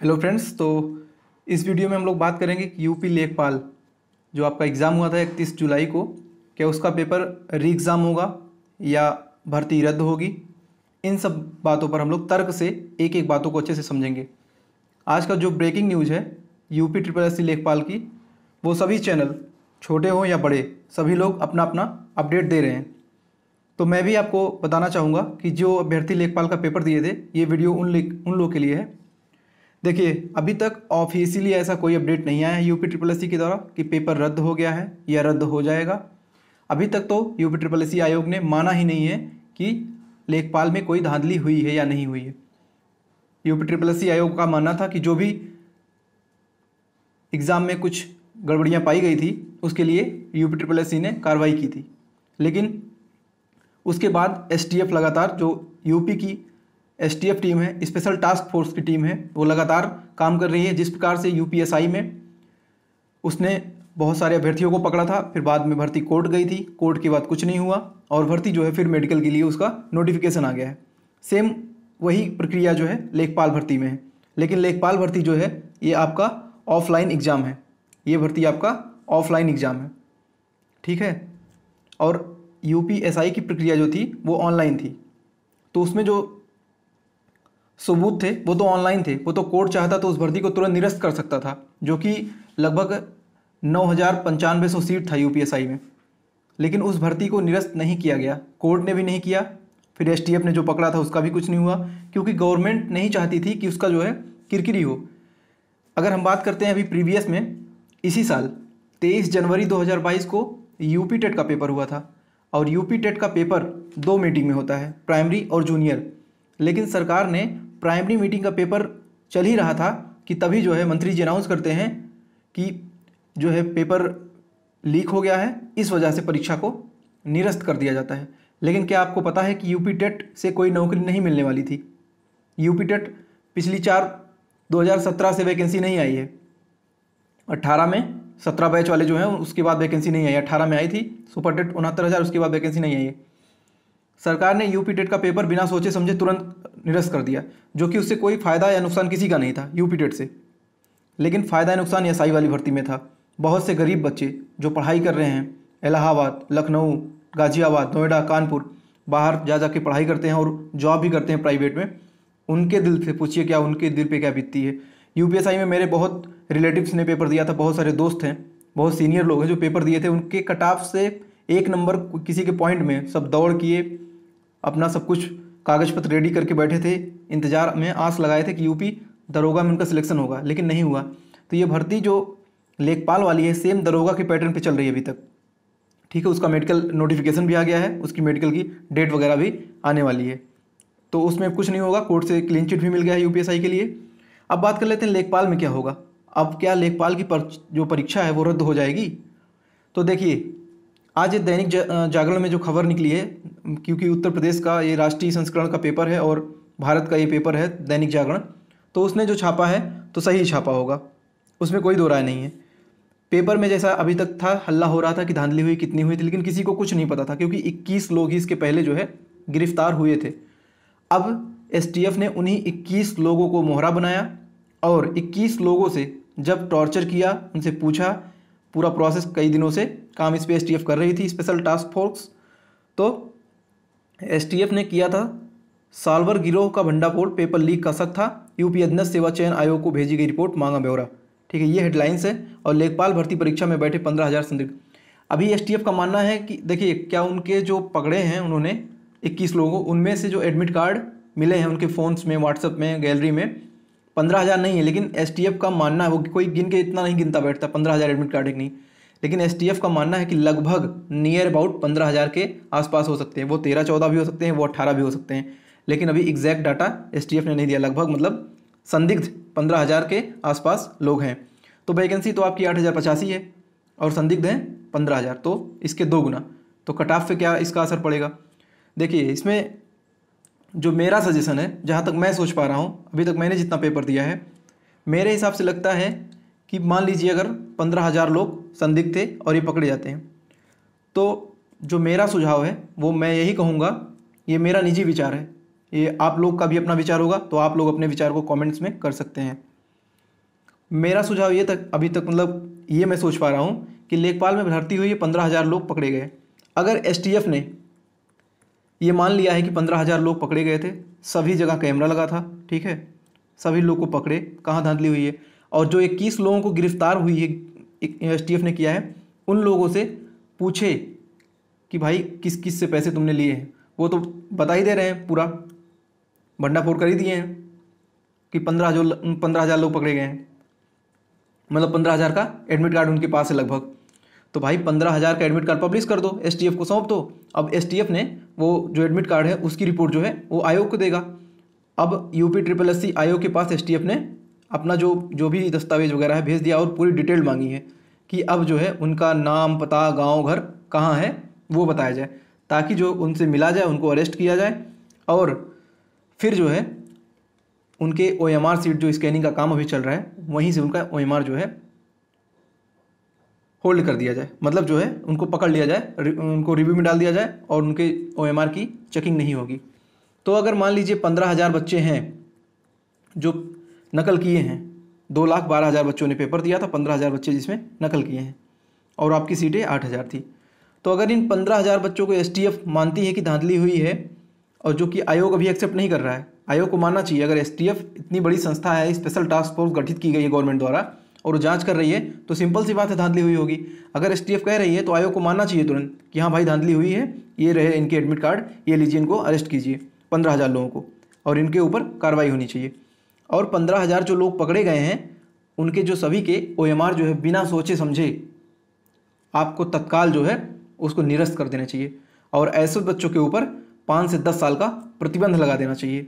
hello friends तो इस video में हम लोग बात करेंगे कि यूपी लेखपाल जो आपका एग्ज़ाम हुआ था इकतीस जुलाई को क्या उसका पेपर री एग्ज़ाम होगा या भर्ती रद्द होगी इन सब बातों पर हम लोग तर्क से एक एक बातों को अच्छे से समझेंगे आज का जो ब्रेकिंग न्यूज है यूपी ट्रिपल एस लेखपाल की वो सभी चैनल छोटे हों या बड़े सभी लोग अपना अपना अपडेट दे रहे हैं तो मैं भी आपको बताना चाहूँगा कि जो अभ्यर्थी लेखपाल का पेपर दिए थे ये वीडियो उन उन लोगों के लिए है देखिए अभी तक ऑफिशियली ऐसा कोई अपडेट नहीं आया है यूपी ट्रिपल एस के द्वारा कि पेपर रद्द हो गया है या रद्द हो जाएगा अभी तक तो यूपी ट्रिपल एस आयोग ने माना ही नहीं है कि लेखपाल में कोई धांधली हुई है या नहीं हुई है यूपी ट्रिपल एस आयोग का मानना था कि जो भी एग्ज़ाम में कुछ गड़बड़ियाँ पाई गई थी उसके लिए यूपी ट्रिपल एस ने कार्रवाई की थी लेकिन उसके बाद एस लगातार जो यूपी की एसटीएफ टीम है स्पेशल टास्क फोर्स की टीम है वो लगातार काम कर रही है जिस प्रकार से यूपीएसआई में उसने बहुत सारे अभ्यर्थियों को पकड़ा था फिर बाद में भर्ती कोर्ट गई थी कोर्ट के बाद कुछ नहीं हुआ और भर्ती जो है फिर मेडिकल के लिए उसका नोटिफिकेशन आ गया है सेम वही प्रक्रिया जो है लेखपाल भर्ती में है लेकिन लेखपाल भर्ती जो है ये आपका ऑफलाइन एग्ज़ाम है ये भर्ती आपका ऑफलाइन एग्ज़ाम है ठीक है और यू की प्रक्रिया जो थी वो ऑनलाइन थी तो उसमें जो सबूत थे वो तो ऑनलाइन थे वो तो कोर्ट चाहता तो उस भर्ती को तुरंत निरस्त कर सकता था जो कि लगभग नौ हज़ार पंचानवे सौ सीट था यूपीएसआई में लेकिन उस भर्ती को निरस्त नहीं किया गया कोर्ट ने भी नहीं किया फिर एस ने जो पकड़ा था उसका भी कुछ नहीं हुआ क्योंकि गवर्नमेंट नहीं चाहती थी कि उसका जो है किरकिरी हो अगर हम बात करते हैं अभी प्रीवियस में इसी साल 23 जनवरी 2022 को यूपी टेट का पेपर हुआ था और यूपी टेट का पेपर दो मीटिंग में होता है प्राइमरी और जूनियर लेकिन सरकार ने प्राइमरी मीटिंग का पेपर चल ही रहा था कि तभी जो है मंत्री जी अनाउंस करते हैं कि जो है पेपर लीक हो गया है इस वजह से परीक्षा को निरस्त कर दिया जाता है लेकिन क्या आपको पता है कि यूपी टेट से कोई नौकरी नहीं मिलने वाली थी यूपी टेट पिछली चार 2017 से वैकेंसी नहीं आई है 18 में 17 बैच वाले जो हैं उसके बाद वैकेंसी नहीं आई 18 में आई थी सुपर टेट उनहत्तर हज़ार उसके बाद वैकेंसी नहीं आई है सरकार ने यूपी टेट का पेपर बिना सोचे समझे तुरंत निरस्त कर दिया जो कि उससे कोई फ़ायदा या नुकसान किसी का नहीं था यूपी टेट से लेकिन फ़ायदा या नुकसान एस वाली भर्ती में था बहुत से गरीब बच्चे जो पढ़ाई कर रहे हैं इलाहाबाद लखनऊ गाज़ियाबाद नोएडा कानपुर बाहर जा जा के पढ़ाई करते हैं और जॉब भी करते हैं प्राइवेट में उनके दिल से पूछिए क्या उनके दिल पे क्या बीतती है यू में मेरे बहुत रिलेटिव्स ने पेपर दिया था बहुत सारे दोस्त हैं बहुत सीनियर लोग हैं जो पेपर दिए थे उनके कटाफ से एक नंबर किसी के पॉइंट में सब दौड़ किए अपना सब कुछ कागज पत्र रेडी करके बैठे थे इंतजार में आस लगाए थे कि यूपी दरोगा में उनका सिलेक्शन होगा लेकिन नहीं हुआ तो ये भर्ती जो लेखपाल वाली है सेम दरोगा के पैटर्न पे चल रही है अभी तक ठीक है उसका मेडिकल नोटिफिकेशन भी आ गया है उसकी मेडिकल की डेट वगैरह भी आने वाली है तो उसमें कुछ नहीं होगा कोर्ट से क्लीन चिट भी मिल गया है यूपीएसआई के लिए अब बात कर लेते हैं लेखपाल में क्या होगा अब क्या लेखपाल की पर, जो परीक्षा है वो रद्द हो जाएगी तो देखिए आज ये दैनिक जागरण में जो खबर निकली है क्योंकि उत्तर प्रदेश का ये राष्ट्रीय संस्करण का पेपर है और भारत का ये पेपर है दैनिक जागरण तो उसने जो छापा है तो सही छापा होगा उसमें कोई दो राय नहीं है पेपर में जैसा अभी तक था हल्ला हो रहा था कि धांधली हुई कितनी हुई थी लेकिन किसी को कुछ नहीं पता था क्योंकि 21 लोग ही इसके पहले जो है गिरफ्तार हुए थे अब एस ने उन्हीं 21 लोगों को मोहरा बनाया और 21 लोगों से जब टॉर्चर किया उनसे पूछा पूरा प्रोसेस कई दिनों से काम इस पर एस कर रही थी स्पेशल टास्क फोर्स तो एस ने किया था सालवर गिरोह का भंडाफोल पेपर लीक का शक था यूपी अध्यक्ष सेवा चयन आयोग को भेजी गई रिपोर्ट मांगा ब्यौरा ठीक है ये हेडलाइंस है और लेखपाल भर्ती परीक्षा में बैठे पंद्रह हज़ार संदिग्ध अभी एस का मानना है कि देखिए क्या उनके जो पकड़े हैं उन्होंने इक्कीस लोगों उनमें से जो एडमिट कार्ड मिले हैं उनके फ़ोन्स में व्हाट्सअप में गैलरी में पंद्रह हज़ार नहीं है लेकिन एस का मानना है वो कोई गिन के इतना नहीं गिनता बैठता पंद्रह हज़ार एडमिट कार्ड एक नहीं लेकिन एस का मानना है कि लगभग नियर अबाउट पंद्रह हज़ार के आसपास हो सकते हैं वो तेरह चौदह भी हो सकते हैं वो अट्ठारह भी हो सकते हैं लेकिन अभी एग्जैक्ट डाटा एस ने नहीं दिया लगभग मतलब संदिग्ध पंद्रह हज़ार के आसपास लोग हैं तो वैकेंसी तो आपकी आठ हज़ार पचासी है और संदिग्ध हैं पंद्रह हज़ार तो इसके दो गुना तो कट ऑफ पे क्या इसका असर पड़ेगा देखिए इसमें जो मेरा सजेशन है जहाँ तक मैं सोच पा रहा हूँ अभी तक मैंने जितना पेपर दिया है मेरे हिसाब से लगता है कि मान लीजिए अगर पंद्रह हज़ार लोग संदिग्ध थे और ये पकड़े जाते हैं तो जो मेरा सुझाव है वो मैं यही कहूँगा ये मेरा निजी विचार है ये आप लोग का भी अपना विचार होगा तो आप लोग अपने विचार को कमेंट्स में कर सकते हैं मेरा सुझाव ये तक अभी तक मतलब ये मैं सोच पा रहा हूँ कि लेखपाल में भर्ती हुई पंद्रह हज़ार लोग पकड़े गए अगर एस ने ये मान लिया है कि पंद्रह हज़ार लोग पकड़े गए थे सभी जगह कैमरा लगा था ठीक है सभी लोग को पकड़े कहाँ धांधली हुई है और जो इक्कीस लोगों को गिरफ्तार हुई है एस टी ने किया है उन लोगों से पूछे कि भाई किस किस से पैसे तुमने लिए हैं वो तो बता ही दे रहे हैं पूरा भंडाफोड़ कर ही दिए हैं कि पंद्रह जो पंद्रह हज़ार लोग पकड़े गए हैं मतलब पंद्रह हज़ार का एडमिट कार्ड उनके पास है लगभग तो भाई पंद्रह हज़ार का एडमिट कार्ड पब्लिश कर दो एस को सौंप दो अब एस ने वो जो एडमिट कार्ड है उसकी रिपोर्ट जो है वो आयोग को देगा अब यूपी ट्रिपल एस आयोग के पास एस ने अपना जो जो भी दस्तावेज वगैरह है भेज दिया और पूरी डिटेल मांगी है कि अब जो है उनका नाम पता गांव घर कहाँ है वो बताया जाए ताकि जो उनसे मिला जाए उनको अरेस्ट किया जाए और फिर जो है उनके ओ एम आर सीट जो स्कैनिंग का काम अभी चल रहा है वहीं से उनका ओ एम आर जो है होल्ड कर दिया जाए मतलब जो है उनको पकड़ लिया जाए उनको रिव्यू में डाल दिया जाए और उनके ओ की चेकिंग नहीं होगी तो अगर मान लीजिए पंद्रह हज़ार बच्चे हैं जो नकल किए हैं दो लाख बारह हज़ार बच्चों ने पेपर दिया था पंद्रह हज़ार बच्चे जिसमें नकल किए हैं और आपकी सीटें आठ हज़ार थी तो अगर इन पंद्रह हज़ार बच्चों को एस मानती है कि धांधली हुई है और जो कि आयोग अभी एक्सेप्ट नहीं कर रहा है आयोग को मानना चाहिए अगर एस इतनी बड़ी संस्था है स्पेशल टास्क फोर्स गठित की गई है गवर्नमेंट द्वारा और वो जाँच कर रही है तो सिंपल सी बात है धांधली हुई होगी अगर एस कह रही है तो आयोग को मानना चाहिए तुरंत कि हाँ भाई धांधली हुई है ये रहे इनके एडमिट कार्ड ये लीजिए इनको अरेस्ट कीजिए पंद्रह हज़ार लोगों को और इनके ऊपर कार्रवाई होनी चाहिए और पंद्रह हज़ार जो लोग पकड़े गए हैं उनके जो सभी के ओ जो है बिना सोचे समझे आपको तत्काल जो है उसको निरस्त कर देना चाहिए और ऐसे बच्चों के ऊपर पाँच से दस साल का प्रतिबंध लगा देना चाहिए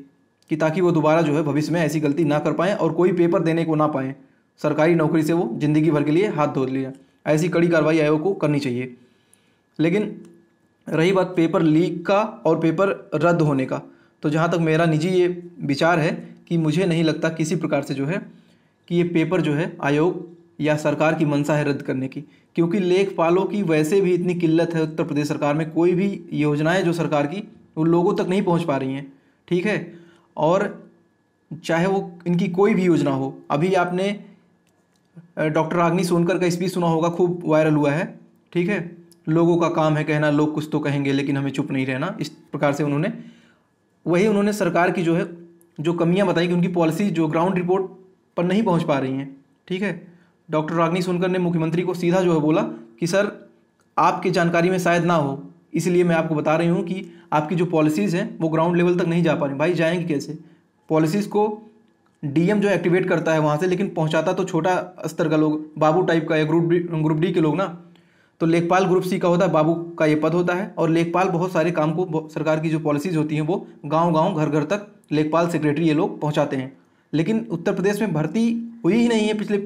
कि ताकि वो दोबारा जो है भविष्य में ऐसी गलती ना कर पाएँ और कोई पेपर देने को ना पाएँ सरकारी नौकरी से वो ज़िंदगी भर के लिए हाथ धो लिया ऐसी कड़ी कार्रवाई आयोग को करनी चाहिए लेकिन रही बात पेपर लीक का और पेपर रद्द होने का तो जहाँ तक मेरा निजी ये विचार है कि मुझे नहीं लगता किसी प्रकार से जो है कि ये पेपर जो है आयोग या सरकार की मंशा है रद्द करने की क्योंकि लेखपालों की वैसे भी इतनी किल्लत है उत्तर प्रदेश सरकार में कोई भी योजनाएं जो सरकार की वो लोगों तक नहीं पहुंच पा रही हैं ठीक है और चाहे वो इनकी कोई भी योजना हो अभी आपने डॉक्टर आग्नि सोनकर का स्पीच सुना होगा खूब वायरल हुआ है ठीक है लोगों का काम है कहना लोग कुछ तो कहेंगे लेकिन हमें चुप नहीं रहना इस प्रकार से उन्होंने वही उन्होंने सरकार की जो है जो कमियां बताई कि उनकी पॉलिसी जो ग्राउंड रिपोर्ट पर नहीं पहुंच पा रही हैं ठीक है डॉक्टर रागनी सोनकर ने मुख्यमंत्री को सीधा जो है बोला कि सर आपकी जानकारी में शायद ना हो इसलिए मैं आपको बता रही हूँ कि आपकी जो पॉलिसीज़ हैं वो ग्राउंड लेवल तक नहीं जा पा रही भाई जाएंगे कैसे पॉलिसीज़ को डीएम जो एक्टिवेट करता है वहाँ से लेकिन पहुँचाता तो छोटा स्तर का लोग बाबू टाइप का या ग्रुप डी ग्रुप डी के लोग ना तो लेखपाल ग्रुप सी का होता है बाबू का ये पद होता है और लेखपाल बहुत सारे काम को सरकार की जो पॉलिसीज़ होती हैं वो गाँव गाँव घर घर तक लेखपाल सेक्रेटरी ये लोग पहुँचाते हैं लेकिन उत्तर प्रदेश में भर्ती हुई ही नहीं है पिछले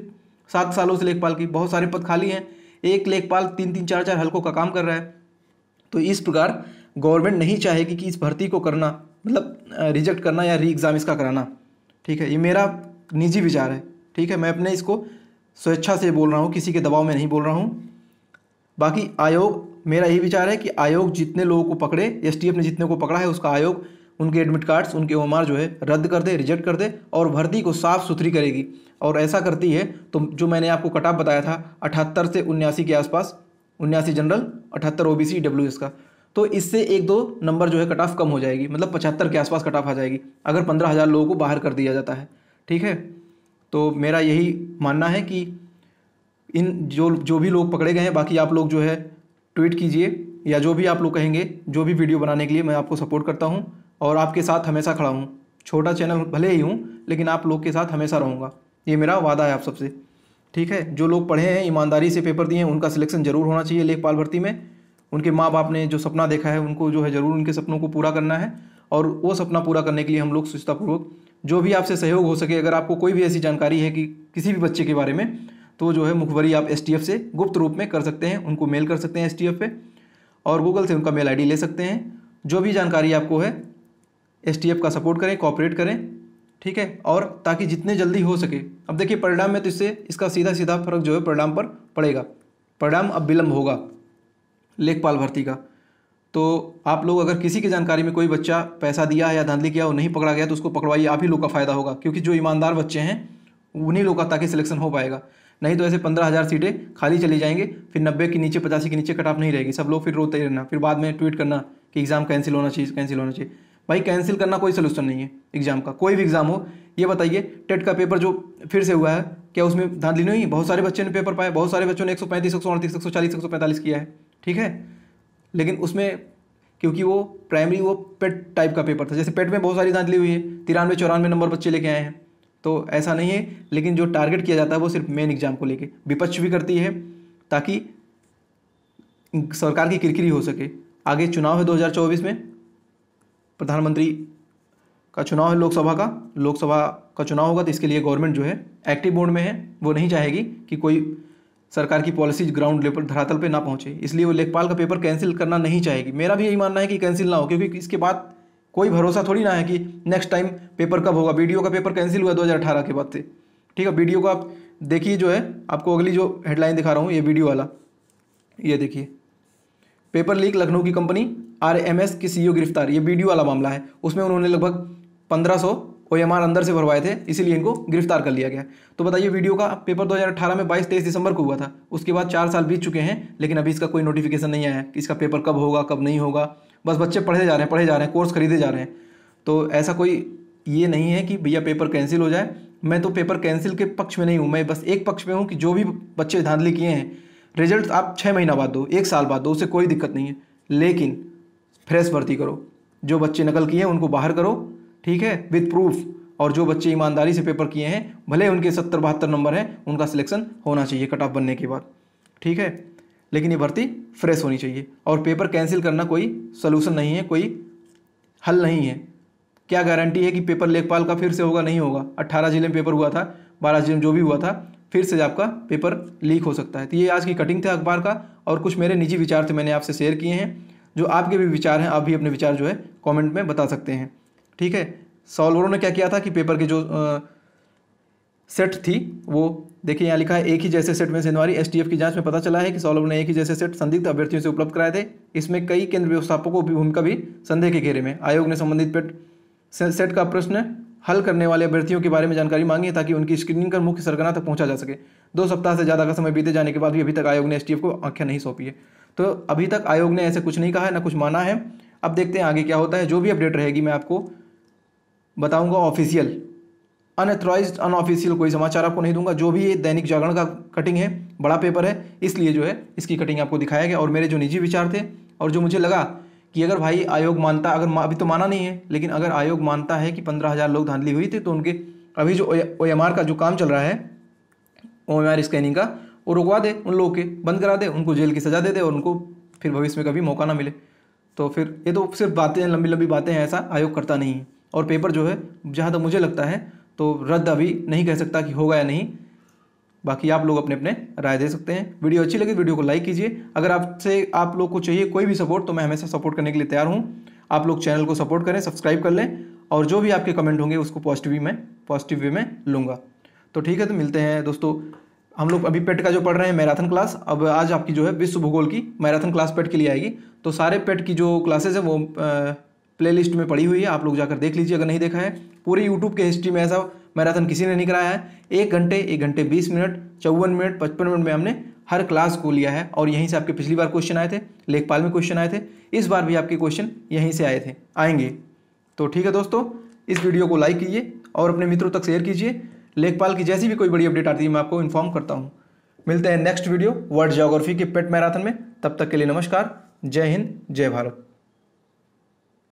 सात सालों से लेखपाल की बहुत सारे पद खाली हैं एक लेखपाल तीन तीन चार चार हल्कों का काम कर रहा है तो इस प्रकार गवर्नमेंट नहीं चाहेगी कि इस भर्ती को करना मतलब रिजेक्ट करना या री एग्ज़ाम इसका कराना ठीक है ये मेरा निजी विचार है ठीक है मैं अपने इसको स्वेच्छा से बोल रहा हूँ किसी के दबाव में नहीं बोल रहा हूँ बाकी आयोग मेरा यही विचार है कि आयोग जितने लोगों को पकड़े एस ने जितने को पकड़ा है उसका आयोग उनके एडमिट कार्ड्स उनके ओ जो है रद्द कर दे रिजेक्ट कर दे और भर्ती को साफ़ सुथरी करेगी और ऐसा करती है तो जो मैंने आपको कटाप बताया था अठहत्तर से उन्यासी के आसपास उन्यासी जनरल अठहत्तर O B C W S का तो इससे एक दो नंबर जो है कट ऑफ कम हो जाएगी मतलब पचहत्तर के आसपास कट ऑफ आ जाएगी अगर पंद्रह हज़ार लोगों को बाहर कर दिया जाता है ठीक है तो मेरा यही मानना है कि इन जो जो भी लोग पकड़े गए हैं बाकी आप लोग जो है ट्वीट कीजिए या जो भी आप लोग कहेंगे जो भी वीडियो बनाने के लिए मैं आपको सपोर्ट करता हूँ और आपके साथ हमेशा खड़ा हूँ छोटा चैनल भले ही हूँ लेकिन आप लोग के साथ हमेशा रहूँगा ये मेरा वादा है आप सबसे ठीक है जो लोग पढ़े हैं ईमानदारी से पेपर दिए हैं उनका सिलेक्शन जरूर होना चाहिए लेखपाल भर्ती में उनके माँ बाप ने जो सपना देखा है उनको जो है ज़रूर उनके सपनों को पूरा करना है और वो सपना पूरा करने के लिए हम लोग स्वच्छतापूर्वक जो भी आपसे सहयोग हो सके अगर आपको कोई भी ऐसी जानकारी है कि किसी भी बच्चे के बारे में तो जो है मुखबरी आप एस से गुप्त रूप में कर सकते हैं उनको मेल कर सकते हैं एस पे और गूगल से उनका मेल आई ले सकते हैं जो भी जानकारी आपको है एस का सपोर्ट करें कॉपरेट करें ठीक है और ताकि जितने जल्दी हो सके अब देखिए परिणाम में तो इससे इसका सीधा सीधा फर्क जो है परिणाम पर पड़ेगा परिणाम अब विलम्ब होगा लेखपाल भर्ती का तो आप लोग अगर किसी की जानकारी में कोई बच्चा पैसा दिया है या धांधली किया और नहीं पकड़ा गया तो उसको पकड़वाइए आप ही लोग का फ़ायदा होगा क्योंकि जो ईमानदार बच्चे हैं उन्हीं लोग का ताकि सिलेक्शन हो पाएगा नहीं तो ऐसे पंद्रह हज़ार सीटें खाली चली जाएंगे फिर नब्बे के नीचे पचासी के नीचे कटाप नहीं रहेगी सब लोग फिर रोते ही रहना फिर बाद में ट्वीट करना कि एग्ज़ाम कैंसिल होना चाहिए कैंसिल होना चाहिए भाई कैंसिल करना कोई सलूशन नहीं है एग्ज़ाम का कोई भी एग्ज़ाम हो ये बताइए टेट का पेपर जो फिर से हुआ है क्या उसमें धांधली नहीं बहुत सारे बच्चों ने पेपर पाया बहुत सारे बच्चों ने एक सौ पैंतीस एक सौ अड़तीस एक सौ चालीस एक सौ पैंतालीस किया है ठीक है लेकिन उसमें क्योंकि वो प्राइमरी वो पेट टाइप का पेपर था जैसे पेट में बहुत सारी धांधली हुई है तिरानवे चौरानवे नंबर बच्चे लेके आए हैं तो ऐसा नहीं है लेकिन जो टारगेट किया जाता है वो सिर्फ मेन एग्जाम को लेके विपक्ष भी करती है ताकि सरकार की किरकिरी हो सके आगे चुनाव है 2024 में प्रधानमंत्री का चुनाव है लोकसभा का लोकसभा का चुनाव होगा तो इसके लिए गवर्नमेंट जो है एक्टिव बोर्ड में है वो नहीं चाहेगी कि कोई सरकार की पॉलिसीज ग्राउंड लेवल धरातल पे ना पहुंचे इसलिए वो लेखपाल का पेपर कैंसिल करना नहीं चाहेगी मेरा भी यही मानना है कि कैंसिल ना हो क्योंकि इसके बाद कोई भरोसा थोड़ी ना है कि नेक्स्ट टाइम पेपर कब होगा वीडियो का पेपर कैंसिल हुआ दो के बाद से ठीक है वीडियो का आप देखिए जो है आपको अगली जो हेडलाइन दिखा रहा हूँ ये वीडियो वाला ये देखिए पेपर लीक लखनऊ की कंपनी आर एम एस की सी e गिरफ्तार ये वीडियो वाला मामला है उसमें उन्होंने लगभग पंद्रह और ये हमारे अंदर से भरवाए थे इसीलिए इनको गिरफ्तार कर लिया गया तो बताइए वीडियो का पेपर 2018 में 22 तेईस दिसंबर को हुआ था उसके बाद चार साल बीत चुके हैं लेकिन अभी इसका कोई नोटिफिकेशन नहीं आया कि इसका पेपर कब होगा कब नहीं होगा बस बच्चे पढ़े जा रहे हैं पढ़े जा रहे हैं कोर्स खरीदे जा रहे हैं तो ऐसा कोई ये नहीं है कि भैया पेपर कैंसिल हो जाए मैं तो पेपर कैंसिल के पक्ष में नहीं हूँ मैं बस एक पक्ष में हूँ कि जो भी बच्चे धांधली किए हैं रिजल्ट आप छः महीना बाद दो एक साल बाद दो उससे कोई दिक्कत नहीं है लेकिन फ्रेश भर्ती करो जो बच्चे नकल किए हैं उनको बाहर करो ठीक है विथ प्रूफ और जो बच्चे ईमानदारी से पेपर किए हैं भले उनके सत्तर बहत्तर नंबर हैं उनका सिलेक्शन होना चाहिए कट ऑफ बनने के बाद ठीक है लेकिन ये भर्ती फ्रेश होनी चाहिए और पेपर कैंसिल करना कोई सलूशन नहीं है कोई हल नहीं है क्या गारंटी है कि पेपर लेखपाल का फिर से होगा नहीं होगा अट्ठारह जिले में पेपर हुआ था बारह जिले में जो भी हुआ था फिर से आपका पेपर लीक हो सकता है तो ये आज की कटिंग था अखबार का और कुछ मेरे निजी विचार थे मैंने आपसे शेयर किए हैं जो आपके भी विचार हैं आप भी अपने विचार जो है कॉमेंट में बता सकते हैं ठीक है सॉल्वरों ने क्या किया था कि पेपर के जो आ, सेट थी वो देखिए यहाँ लिखा है एक ही जैसे सेट में जनवरी एसटीएफ की जांच में पता चला है कि सॉल्वर ने एक ही जैसे सेट संदिग्ध अभ्यर्थियों से उपलब्ध कराए थे इसमें कई केंद्र व्यवस्थापकों की भूमिका भी संदेह के घेरे में आयोग ने संबंधित पेट सेट का प्रश्न हल करने वाले अभ्यर्थियों के बारे में जानकारी मांगी है ताकि उनकी स्क्रीनिंग कर मुख्य सरगना तक पहुंचा जा सके दो सप्ताह से ज़्यादा का समय बीते जाने के बाद भी अभी तक आयोग ने एस को आंख्या नहीं सौंपी है तो अभी तक आयोग ने ऐसे कुछ नहीं कहा है ना कुछ माना है अब देखते हैं आगे क्या होता है जो भी अपडेट रहेगी मैं आपको बताऊंगा ऑफिशियल अनऑथराइज अनऑफिशियल कोई समाचार आपको नहीं दूंगा जो भी ये दैनिक जागरण का कटिंग है बड़ा पेपर है इसलिए जो है इसकी कटिंग आपको दिखाया गया और मेरे जो निजी विचार थे और जो मुझे लगा कि अगर भाई आयोग मानता अगर अभी तो माना नहीं है लेकिन अगर आयोग मानता है कि पंद्रह हज़ार लोग धांधली हुई थी तो उनके अभी जो ओ एम का जो काम चल रहा है ओ एम आर स्कैनिंग का वो रुकवा दे उन लोगों के बंद करा दे उनको जेल की सज़ा दे दे और उनको फिर भविष्य में कभी मौका ना मिले तो फिर ये तो सिर्फ बातें लंबी लंबी बातें हैं ऐसा आयोग करता नहीं है और पेपर जो है जहाँ तक मुझे लगता है तो रद्द अभी नहीं कह सकता कि होगा या नहीं बाकी आप लोग अपने अपने राय दे सकते हैं वीडियो अच्छी लगी वीडियो को लाइक कीजिए अगर आपसे आप लोग को चाहिए कोई भी सपोर्ट तो मैं हमेशा सपोर्ट करने के लिए तैयार हूँ आप लोग चैनल को सपोर्ट करें सब्सक्राइब कर लें और जो भी आपके कमेंट होंगे उसको पॉजिटिव में पॉजिटिव वे में लूँगा तो ठीक है तो मिलते हैं दोस्तों हम लोग अभी पेट का जो पढ़ रहे हैं मैराथन क्लास अब आज आपकी जो है विश्व भूगोल की मैराथन क्लास पेट के लिए आएगी तो सारे पेट की जो क्लासेज हैं वो आ, प्लेलिस्ट में पड़ी हुई है आप लोग जाकर देख लीजिए अगर नहीं देखा है पूरी यूट्यूब के हिस्ट्री में ऐसा मैराथन किसी ने नहीं कराया है एक घंटे एक घंटे बीस मिनट चौवन मिनट पचपन मिनट में हमने हर क्लास को लिया है और यहीं से आपके पिछली बार क्वेश्चन आए थे लेखपाल में क्वेश्चन आए थे इस बार भी आपके क्वेश्चन यहीं से आए थे आएंगे तो ठीक है दोस्तों इस वीडियो को लाइक कीजिए और अपने मित्रों तक शेयर कीजिए लेखपाल की जैसी भी कोई बड़ी अपडेट आती है मैं आपको इन्फॉर्म करता हूँ मिलते हैं नेक्स्ट वीडियो वर्ल्ड जोग्राफी के पेट मैराथन में तब तक के लिए नमस्कार जय हिंद जय भारत